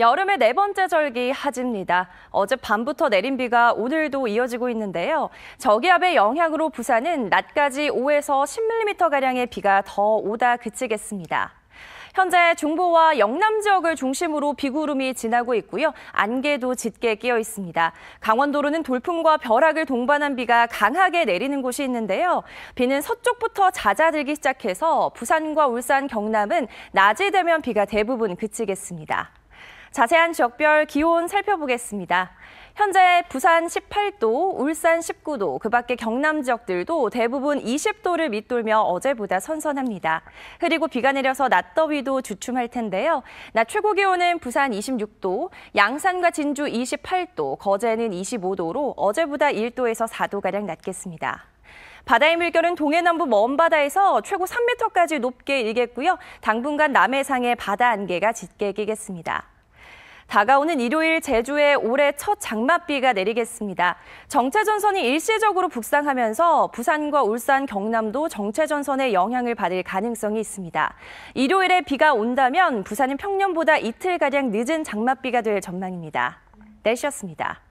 여름의 네 번째 절기 하지입니다. 어젯밤부터 내린 비가 오늘도 이어지고 있는데요. 저기압의 영향으로 부산은 낮까지 5에서 10mm가량의 비가 더 오다 그치겠습니다. 현재 중부와 영남 지역을 중심으로 비구름이 지나고 있고요. 안개도 짙게 끼어 있습니다. 강원도로는 돌풍과 벼락을 동반한 비가 강하게 내리는 곳이 있는데요. 비는 서쪽부터 잦아들기 시작해서 부산과 울산, 경남은 낮이 되면 비가 대부분 그치겠습니다. 자세한 지역별 기온 살펴보겠습니다. 현재 부산 18도, 울산 19도, 그 밖에 경남 지역들도 대부분 20도를 밑돌며 어제보다 선선합니다. 그리고 비가 내려서 낮 더위도 주춤할 텐데요. 낮 최고 기온은 부산 26도, 양산과 진주 28도, 거제는 25도로 어제보다 1도에서 4도가량 낮겠습니다. 바다의 물결은 동해남부 먼바다에서 최고 3m까지 높게 일겠고요. 당분간 남해상의 바다 안개가 짙게 끼겠습니다. 다가오는 일요일 제주에 올해 첫 장맛비가 내리겠습니다. 정체전선이 일시적으로 북상하면서 부산과 울산, 경남도 정체전선의 영향을 받을 가능성이 있습니다. 일요일에 비가 온다면 부산은 평년보다 이틀가량 늦은 장맛비가 될 전망입니다. 날씨습니다